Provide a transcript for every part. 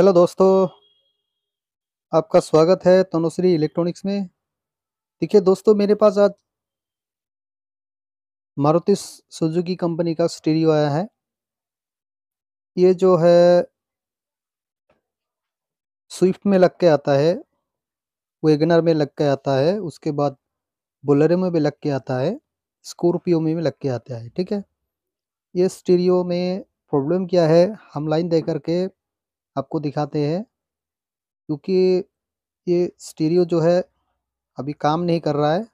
hello दोस्तों आपका स्वागत है तनुश्री इलेक्ट्रॉनिक्स में देखिए दोस्तों मेरे पास आज मारुति सुजुकी कंपनी का स्टीरियो आया है ये जो है स्विफ्ट में लग के आता है वेगनर में लग के आता है उसके बाद बोलेरो में भी लग के आता है स्कॉर्पियो में भी लग के आता है ठीक है ये स्टीरियो में प्रॉब्लम क्या है हम लाइन दे करके आपको दिखाते हैं क्योंकि ये स्टीरियो जो है अभी काम नहीं कर रहा है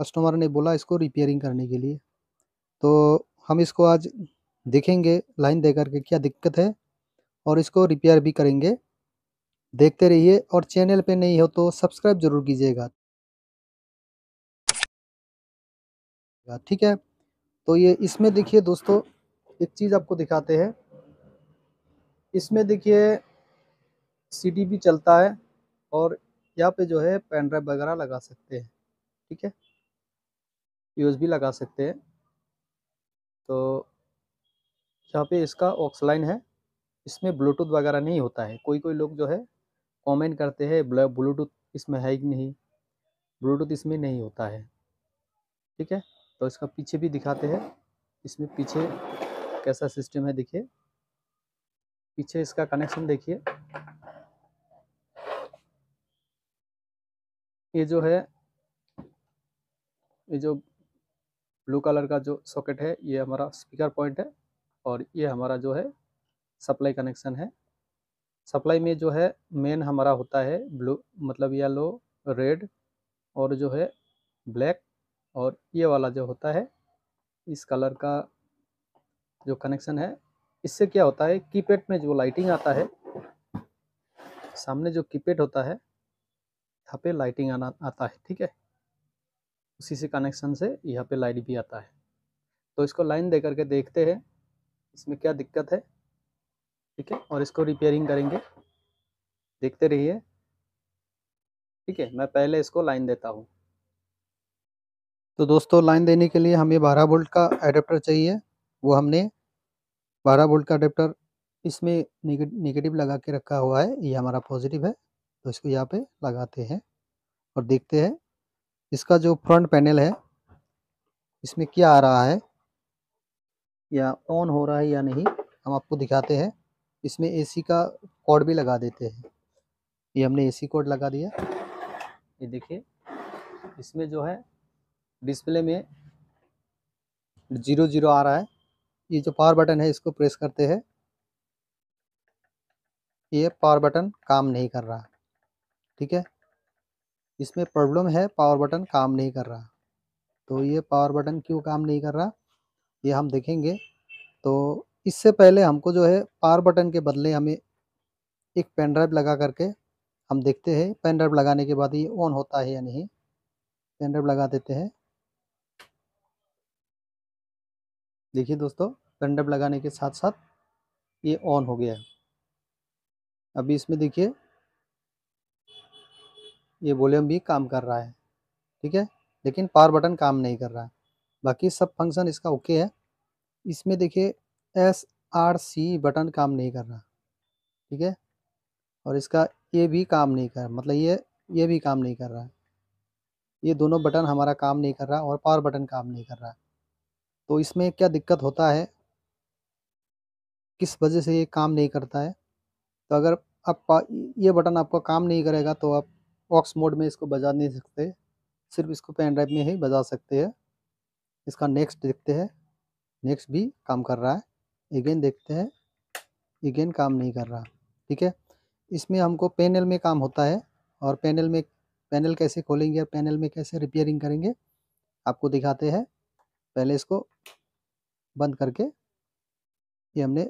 कस्टमर ने बोला इसको रिपेयरिंग करने के लिए तो हम इसको आज देखेंगे लाइन दे करके क्या दिक्कत है और इसको रिपेयर भी करेंगे देखते रहिए और चैनल पे नहीं हो तो सब्सक्राइब जरूर कीजिएगा ठीक है तो ये इसमें देखिए दोस्तों एक चीज़ आपको दिखाते हैं इसमें देखिए सी भी चलता है और यहाँ पे जो है पेन ड्राइव वगैरह लगा सकते हैं ठीक है यूज भी लगा सकते हैं तो यहाँ पे इसका ऑक्सलाइन है इसमें ब्लूटूथ वगैरह नहीं होता है कोई कोई लोग जो है कमेंट करते हैं ब्लूटूथ इसमें है कि नहीं ब्लूटूथ इसमें नहीं होता है ठीक है तो इसका पीछे भी दिखाते हैं इसमें पीछे कैसा सिस्टम है देखिए पीछे इसका कनेक्शन देखिए ये जो है ये जो ब्लू कलर का जो सॉकेट है ये हमारा स्पीकर पॉइंट है और ये हमारा जो है सप्लाई कनेक्शन है सप्लाई में जो है मेन हमारा होता है ब्लू मतलब येलो रेड और जो है ब्लैक और ये वाला जो होता है इस कलर का जो कनेक्शन है इससे क्या होता है कीपैड में जो लाइटिंग आता है सामने जो कीपैड होता है यहाँ पे लाइटिंग आना आता है ठीक है उसी से कनेक्शन से यहाँ पे लाइट भी आता है तो इसको लाइन दे करके देखते हैं इसमें क्या दिक्कत है ठीक है और इसको रिपेयरिंग करेंगे देखते रहिए ठीक है मैं पहले इसको लाइन देता हूँ तो दोस्तों लाइन देने के लिए हमें बारह वोल्ट का एडेप्टर चाहिए वो हमने 12 वोल्ट का अडेप्टर इसमें नेगेटिव लगा के रखा हुआ है ये हमारा पॉजिटिव है तो इसको यहाँ पे लगाते हैं और देखते हैं इसका जो फ्रंट पैनल है इसमें क्या आ रहा है या ऑन हो रहा है या नहीं हम आपको दिखाते हैं इसमें एसी का कॉर्ड भी लगा देते हैं ये हमने एसी कोड लगा दिया ये देखिए इसमें जो है डिस्प्ले में जीरो जीरो आ रहा है ये जो पावर बटन है इसको प्रेस करते हैं ये पावर बटन काम नहीं कर रहा ठीक है इसमें प्रॉब्लम है पावर बटन काम नहीं कर रहा तो ये पावर बटन क्यों काम नहीं कर रहा ये हम देखेंगे तो इससे पहले हमको जो है पावर बटन के बदले हमें एक पेन ड्राइव लगा करके हम देखते हैं पेन ड्राइव लगाने के बाद ये ऑन होता है या नहीं पेन ड्राइव लगा देते हैं देखिए दोस्तों कंडप लगाने के साथ साथ ये ऑन हो गया है अभी इसमें देखिए ये वॉल्यूम भी काम कर रहा है ठीक है लेकिन पावर बटन काम नहीं कर रहा है बाकी सब फंक्शन इसका ओके है इसमें देखिए एस आर सी बटन काम नहीं कर रहा ठीक है और इसका ये भी काम नहीं कर मतलब ये ये भी काम नहीं कर रहा है ये दोनों बटन हमारा काम नहीं कर रहा और पावर बटन काम नहीं कर रहा है तो इसमें क्या दिक्कत होता है किस वजह से ये काम नहीं करता है तो अगर आप ये बटन आपका काम नहीं करेगा तो आप ऑक्स मोड में इसको बजा नहीं सकते सिर्फ इसको पेन ड्राइव में ही बजा सकते हैं इसका नेक्स्ट देखते हैं नेक्स्ट भी काम कर रहा है अगेन देखते हैं अगेन काम नहीं कर रहा ठीक है इसमें हमको पैनल में काम होता है और पैनल में पैनल कैसे खोलेंगे और पैनल में कैसे रिपेयरिंग करेंगे आपको दिखाते हैं पहले इसको बंद करके ये हमने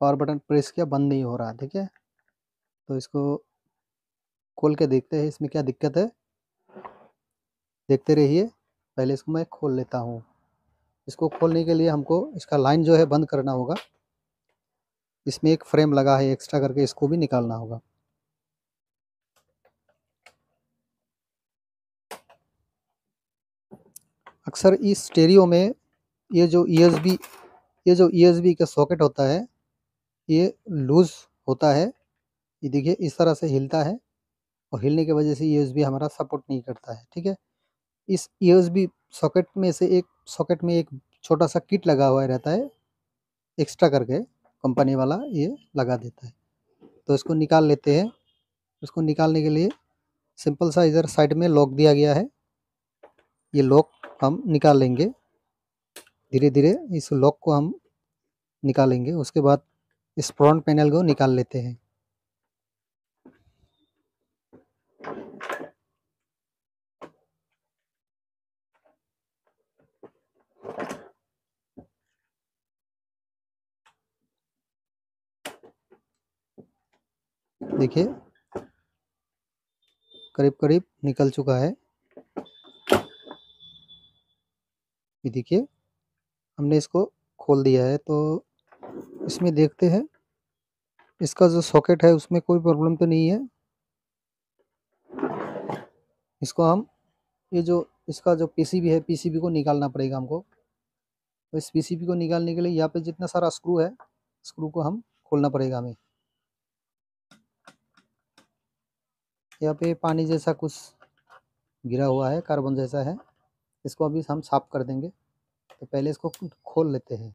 पावर बटन प्रेस किया बंद नहीं हो रहा ठीक है तो इसको खोल के देखते हैं इसमें क्या दिक्कत है देखते रहिए पहले इसको मैं खोल लेता हूँ इसको खोलने के लिए हमको इसका लाइन जो है बंद करना होगा इसमें एक फ्रेम लगा है एक्स्ट्रा करके इसको भी निकालना होगा अक्सर इस स्टेरियो में ये जो ई e ये जो ई e का सॉकेट होता है ये लूज़ होता है ये देखिए इस तरह से हिलता है और हिलने की वजह से ई e हमारा सपोर्ट नहीं करता है ठीक है इस ई सॉकेट में से एक सॉकेट में एक छोटा सा किट लगा हुआ रहता है एक्स्ट्रा करके कंपनी वाला ये लगा देता है तो इसको निकाल लेते हैं इसको निकालने के लिए सिंपल सा इधर साइड में लॉक दिया गया है ये लॉक हम निकाल लेंगे धीरे धीरे इस लॉक को हम निकालेंगे उसके बाद इस फ्रंट पैनल को निकाल लेते हैं देखिए करीब करीब निकल चुका है ये देखिए हमने इसको खोल दिया है तो इसमें देखते हैं इसका जो सॉकेट है उसमें कोई प्रॉब्लम तो नहीं है इसको हम ये जो इसका जो पीसीबी है पीसीबी को निकालना पड़ेगा हमको तो इस पीसीबी को निकालने के लिए यहाँ पे जितना सारा स्क्रू है स्क्रू को हम खोलना पड़ेगा हमें यहाँ पे पानी जैसा कुछ गिरा हुआ है कार्बन जैसा है इसको अभी हम साफ कर देंगे तो पहले इसको खोल लेते हैं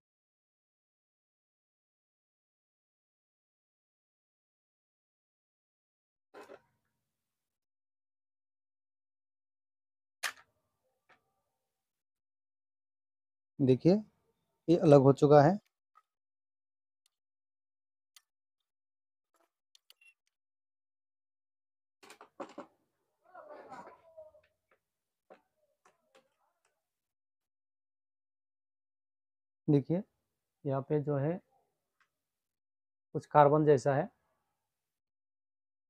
देखिए ये अलग हो चुका है देखिए यहाँ पे जो है कुछ कार्बन जैसा है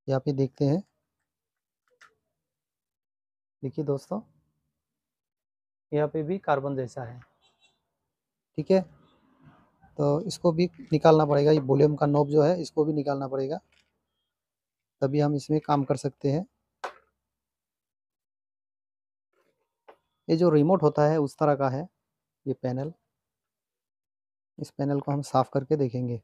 यहाँ पे देखते हैं देखिए दोस्तों यहाँ पे भी कार्बन जैसा है ठीक है तो इसको भी निकालना पड़ेगा ये वॉल्यूम का नोब जो है इसको भी निकालना पड़ेगा तभी हम इसमें काम कर सकते हैं ये जो रिमोट होता है उस तरह का है ये पैनल इस पैनल को हम साफ़ करके देखेंगे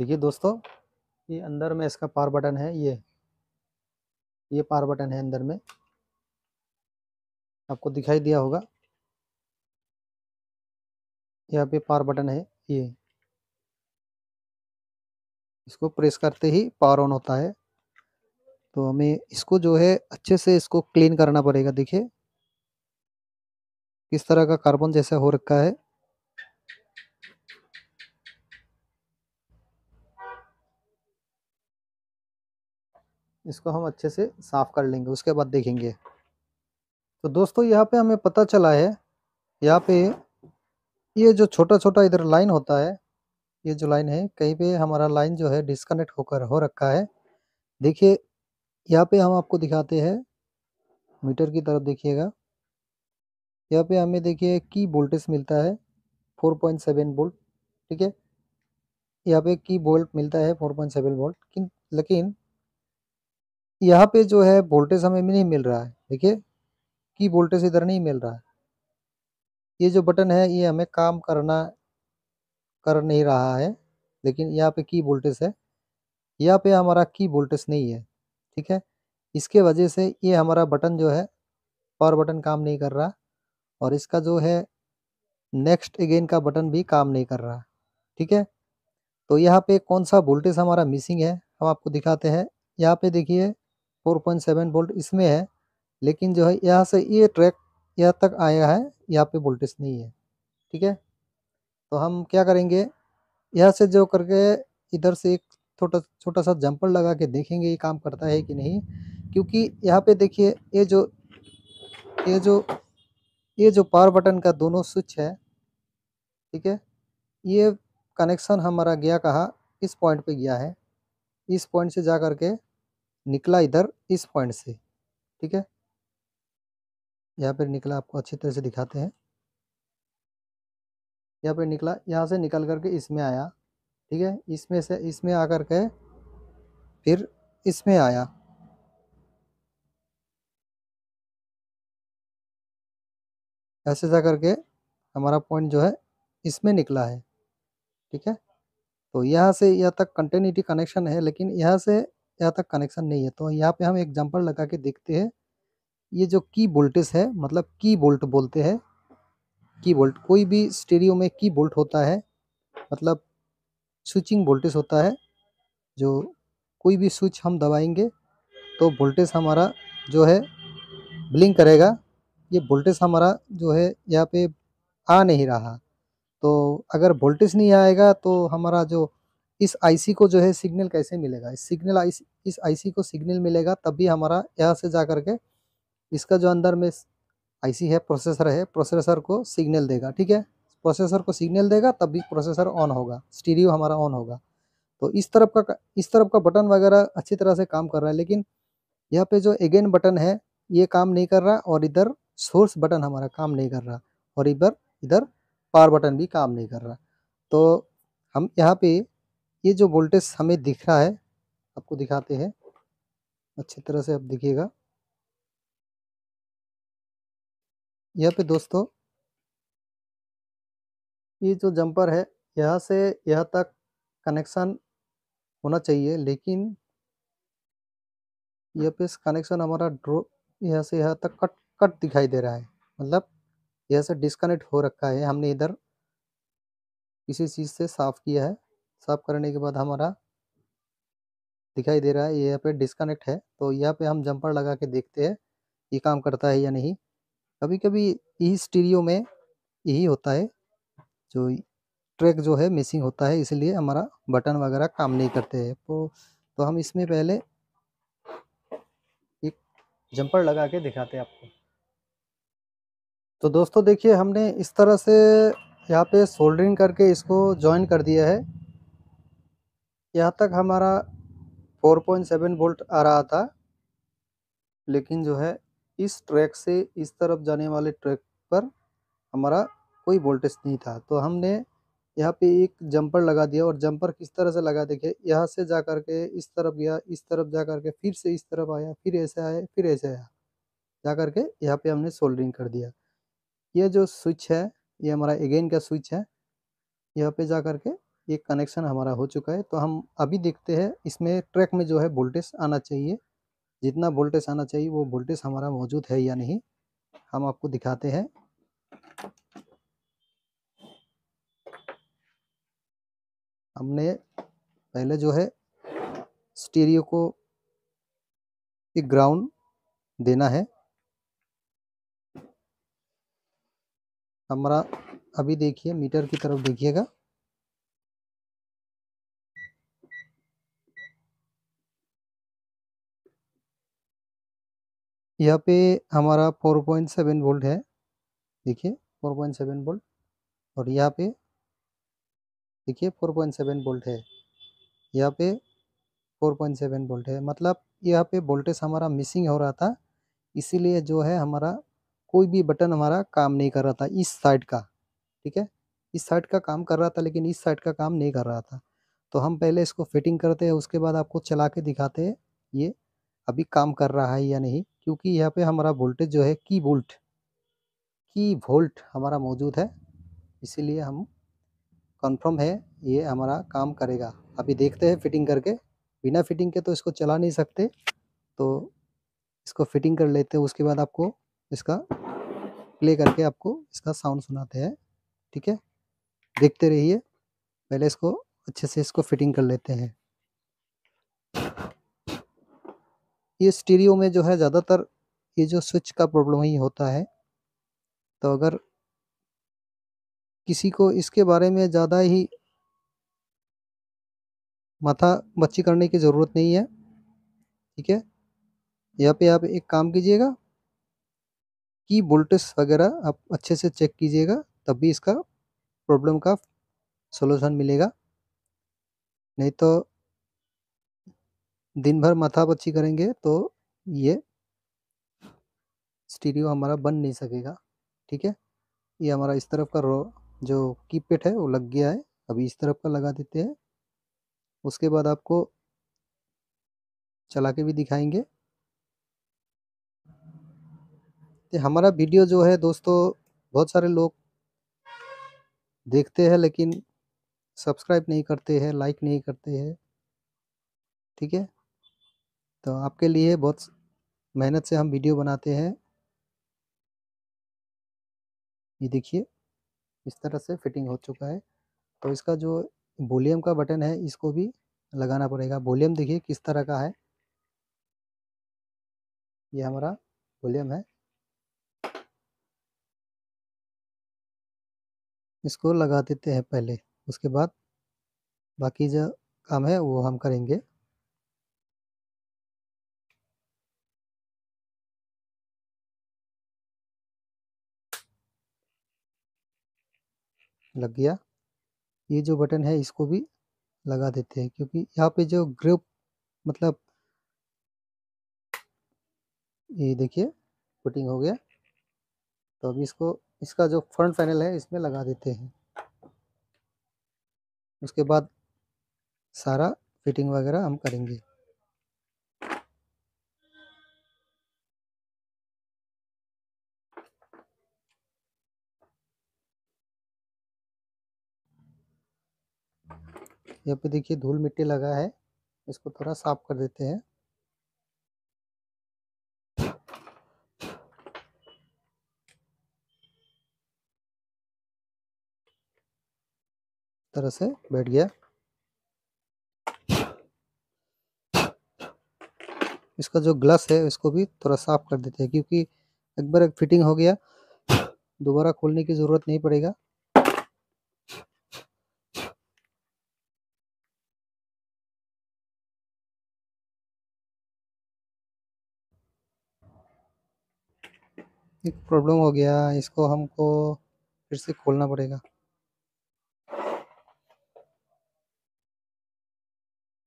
देखिए दोस्तों ये अंदर में इसका पार बटन है ये ये पार बटन है अंदर में आपको दिखाई दिया होगा यहाँ पे पावर बटन है ये इसको प्रेस करते ही पावर ऑन होता है तो हमें इसको जो है अच्छे से इसको क्लीन करना पड़ेगा देखिए किस तरह का कार्बन जैसा हो रखा है इसको हम अच्छे से साफ कर लेंगे उसके बाद देखेंगे तो दोस्तों यहाँ पे हमें पता चला है यहाँ पे ये जो छोटा छोटा इधर लाइन होता है ये जो लाइन है कहीं पे हमारा लाइन जो है डिस्कनेक्ट होकर हो रखा है देखिए यहाँ पे हम आपको दिखाते हैं मीटर की तरफ देखिएगा यहाँ पे हमें देखिए की वोल्टेज मिलता है 4.7 वोल्ट ठीक है यहाँ पे की वोल्ट मिलता है 4.7 वोल्ट लेकिन यहाँ पे जो है वोल्टेज हमें नहीं मिल रहा है देखिए की वोल्टेज इधर नहीं मिल रहा है ये जो बटन है ये हमें काम करना कर नहीं रहा है लेकिन यहाँ पे की वोल्टेज है यहाँ पे हमारा की वोल्टेज नहीं है ठीक है इसके वजह से ये हमारा बटन जो है पावर बटन काम नहीं कर रहा और इसका जो है नेक्स्ट अगेन का बटन भी काम नहीं कर रहा ठीक है तो यहाँ पे कौन सा वोल्टेज हमारा मिसिंग है हम आपको दिखाते हैं यहाँ पे देखिए 4.7 वोल्ट इसमें है लेकिन जो है यहाँ से ये ट्रैक यहाँ तक आया है यहाँ पे वोल्टेज नहीं है ठीक है तो हम क्या करेंगे यहाँ से जो करके इधर से एक छोटा छोटा सा जंपर लगा के देखेंगे ये काम करता है कि नहीं क्योंकि यहाँ पे देखिए ये जो ये जो ये जो पावर बटन का दोनों स्विच है ठीक है ये कनेक्शन हमारा गया कहा इस पॉइंट पे गया है इस पॉइंट से जा करके निकला इधर इस पॉइंट से ठीक है यहाँ पर निकला आपको अच्छी तरह से दिखाते हैं यहाँ पर निकला यहाँ से निकल करके इसमें आया ठीक है इसमें से इसमें आकर के फिर इसमें आया ऐसे जा करके हमारा पॉइंट जो है इसमें निकला है ठीक है तो यहाँ से यहाँ तक कंटिन्यूटी कनेक्शन है लेकिन यहाँ से यहाँ तक कनेक्शन नहीं है तो यहाँ पे हम एग्जांपल लगा के देखते हैं ये जो की वोल्टेज है मतलब की बोल्ट बोलते हैं की वोल्ट कोई भी स्टेरियो में की बोल्ट होता है मतलब स्विचिंग वोल्टेज होता है जो कोई भी स्विच हम दबाएंगे तो वोल्टेज हमारा जो है ब्लिंक करेगा ये वोल्टेज हमारा जो है यहाँ पे आ नहीं रहा तो अगर वोल्टेज नहीं आएगा तो हमारा जो इस आईसी को जो है सिग्नल कैसे मिलेगा इस सिग्नल आईसी इस आईसी को सिग्नल मिलेगा तब भी हमारा यहाँ से जा करके इसका जो अंदर में आईसी है प्रोसेसर है प्रोसेसर को सिग्नल देगा ठीक है प्रोसेसर को सिग्नल देगा तब भी प्रोसेसर ऑन होगा स्टीरियो हमारा ऑन होगा तो इस तरफ का इस तरफ का बटन वगैरह अच्छी तरह से काम कर रहा है लेकिन यहाँ पे जो अगेन बटन है ये काम नहीं कर रहा और इधर सोर्स बटन हमारा काम नहीं कर रहा और इधर इधर पावर बटन भी काम नहीं कर रहा तो हम यहाँ पे ये जो वोल्टेज हमें दिख रहा है आपको दिखाते हैं अच्छी तरह से आप दिखिएगा यहाँ पे दोस्तों ये जो जंपर है यहाँ से यहाँ तक कनेक्शन होना चाहिए लेकिन यहाँ पे कनेक्शन हमारा ड्रो यहाँ से यहाँ तक कट कट दिखाई दे रहा है मतलब यहाँ से डिस्कनेक्ट हो रखा है हमने इधर किसी चीज़ से साफ़ किया है साफ़ करने के बाद हमारा दिखाई दे रहा है यहाँ पे डिस्कनेक्ट है तो यहाँ पे हम जंपर लगा के देखते हैं ये काम करता है या नहीं कभी कभी यही स्टीरियो में यही होता है जो ट्रैक जो है मिसिंग होता है इसलिए हमारा बटन वगैरह काम नहीं करते हैं तो, तो हम इसमें पहले एक जंपर लगा के दिखाते हैं आपको तो दोस्तों देखिए हमने इस तरह से यहाँ पे सोल्डरिंग करके इसको ज्वाइन कर दिया है यहाँ तक हमारा 4.7 वोल्ट आ रहा था लेकिन जो है इस ट्रैक से इस तरफ जाने वाले ट्रैक पर हमारा कोई वोल्टेज नहीं था तो हमने यहाँ पे एक जंपर लगा दिया और जंपर किस तरह से लगा देखे यहाँ से जा कर के इस तरफ गया इस तरफ जा करके फिर से इस तरफ आया फिर ऐसे आया फिर ऐसे आया जा कर के यहाँ पे हमने सोल्डरिंग कर दिया ये जो स्विच है ये हमारा अगेन का स्विच है यहाँ पे जा कर के ये कनेक्शन हमारा हो चुका है तो हम अभी देखते हैं इसमें ट्रैक में जो है वोल्टेज आना चाहिए जितना वोल्टेज आना चाहिए वो वोल्टेज हमारा मौजूद है या नहीं हम आपको दिखाते हैं हमने पहले जो है स्टीरियो को एक ग्राउंड देना है हमारा अभी देखिए मीटर की तरफ देखिएगा यहाँ पे हमारा 4.7 वोल्ट है देखिए 4.7 वोल्ट और यहाँ पे देखिए 4.7 वोल्ट है यहाँ पे 4.7 वोल्ट है मतलब यहाँ पे वोल्टेज हमारा मिसिंग हो रहा था इसीलिए जो है हमारा कोई भी बटन हमारा काम नहीं कर रहा था इस साइड का ठीक है इस साइड का काम कर रहा था लेकिन इस साइड का काम नहीं कर रहा था तो हम पहले इसको फिटिंग करते हैं उसके बाद आपको चला के दिखाते हैं ये अभी काम कर रहा है या नहीं क्योंकि यहाँ पे हमारा वोल्टेज जो है की वोल्ट की वोल्ट हमारा मौजूद है इसीलिए हम कंफर्म है ये हमारा काम करेगा अभी देखते हैं फिटिंग करके बिना फिटिंग के तो इसको चला नहीं सकते तो इसको फिटिंग कर लेते हैं उसके बाद आपको इसका प्ले करके आपको इसका साउंड सुनाते हैं ठीक है देखते रहिए पहले इसको अच्छे से इसको फिटिंग कर लेते हैं ये स्टीरियो में जो है ज़्यादातर ये जो स्विच का प्रॉब्लम ही होता है तो अगर किसी को इसके बारे में ज़्यादा ही माथा बच्ची करने की ज़रूरत नहीं है ठीक है यहाँ पे आप एक काम कीजिएगा कि वोल्टेज वगैरह आप अच्छे से चेक कीजिएगा तब भी इसका प्रॉब्लम का सोल्यूशन मिलेगा नहीं तो दिन भर माथापच्ची करेंगे तो ये स्टीरियो हमारा बन नहीं सकेगा ठीक है ये हमारा इस तरफ का रो जो की पेट है वो लग गया है अभी इस तरफ का लगा देते हैं उसके बाद आपको चला के भी दिखाएंगे तो हमारा वीडियो जो है दोस्तों बहुत सारे लोग देखते हैं लेकिन सब्सक्राइब नहीं करते हैं लाइक नहीं करते हैं ठीक है तो आपके लिए बहुत मेहनत से हम वीडियो बनाते हैं ये देखिए इस तरह से फिटिंग हो चुका है तो इसका जो वॉल्यूम का बटन है इसको भी लगाना पड़ेगा वॉल्यूम देखिए किस तरह का है ये हमारा वॉल्यूम है इसको लगा देते हैं पहले उसके बाद बाकी जो काम है वो हम करेंगे लग गया ये जो बटन है इसको भी लगा देते हैं क्योंकि यहाँ पे जो ग्रुप मतलब ये देखिए फुटिंग हो गया तो अभी इसको इसका जो फ्रंट पैनल है इसमें लगा देते हैं उसके बाद सारा फिटिंग वगैरह हम करेंगे यहाँ पे देखिए धूल मिट्टी लगा है इसको थोड़ा साफ कर देते हैं तरह से बैठ गया इसका जो ग्लास है इसको भी थोड़ा साफ कर देते हैं क्योंकि एक बार एक फिटिंग हो गया दोबारा खोलने की ज़रूरत नहीं पड़ेगा एक प्रॉब्लम हो गया इसको हमको फिर से खोलना पड़ेगा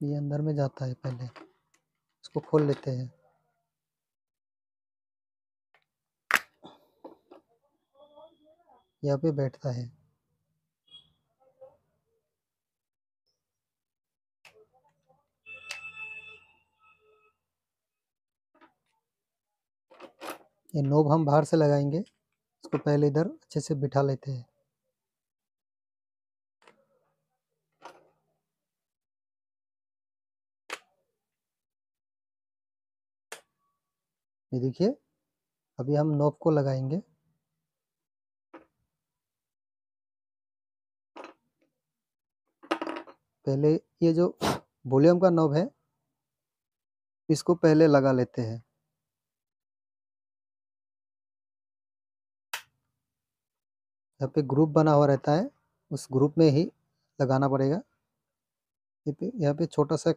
ये अंदर में जाता है पहले इसको खोल लेते हैं यहाँ पे बैठता है ये नोब हम बाहर से लगाएंगे इसको पहले इधर अच्छे से बिठा लेते हैं ये देखिए अभी हम नोब को लगाएंगे पहले ये जो वॉल्यूम का नोब है इसको पहले लगा लेते हैं यहाँ पे ग्रुप बना हुआ रहता है उस ग्रुप में ही लगाना पड़ेगा यहाँ पे छोटा सा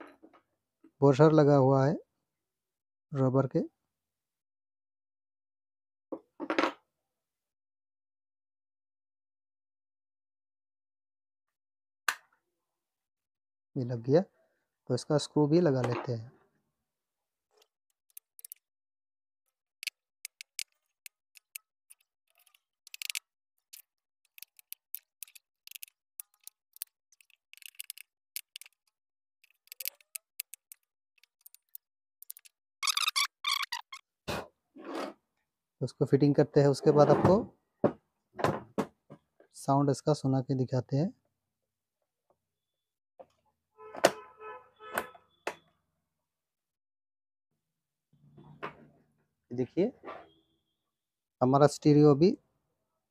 बोर्सर लगा हुआ है रबर के ये लग गया तो इसका स्क्रू भी लगा लेते हैं उसको फिटिंग करते हैं उसके बाद आपको साउंड इसका सुना के दिखाते हैं देखिए हमारा स्टीरियो भी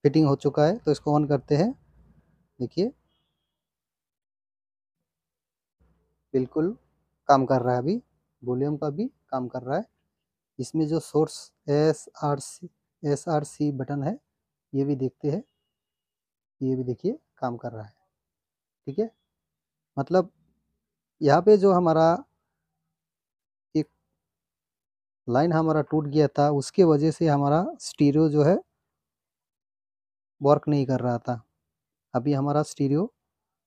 फिटिंग हो चुका है तो इसको ऑन करते हैं देखिए बिल्कुल काम कर रहा है अभी वॉल्यूम का भी काम कर रहा है इसमें जो source S R C S R C button है ये भी देखते हैं ये भी देखिए काम कर रहा है ठीक है मतलब यहाँ पे जो हमारा एक लाइन हमारा टूट गया था उसके वजह से हमारा स्टीरियो जो है वर्क नहीं कर रहा था अभी हमारा स्टीरियो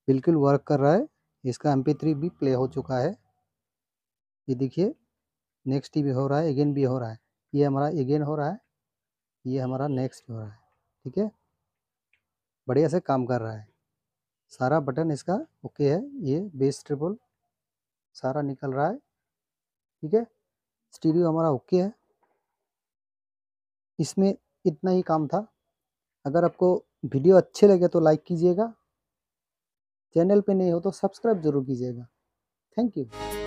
बिल्कुल वर्क कर रहा है इसका एम भी प्ले हो चुका है ये देखिए नेक्स्ट भी हो रहा है अगेन भी हो रहा है ये हमारा अगेन हो रहा है ये हमारा नेक्स्ट हो रहा है ठीक है बढ़िया से काम कर रहा है सारा बटन इसका ओके है ये बेस ट्रिपल सारा निकल रहा है ठीक है स्टीरियो हमारा ओके है इसमें इतना ही काम था अगर आपको वीडियो अच्छे लगे तो लाइक कीजिएगा चैनल पे नहीं हो तो सब्सक्राइब जरूर कीजिएगा थैंक यू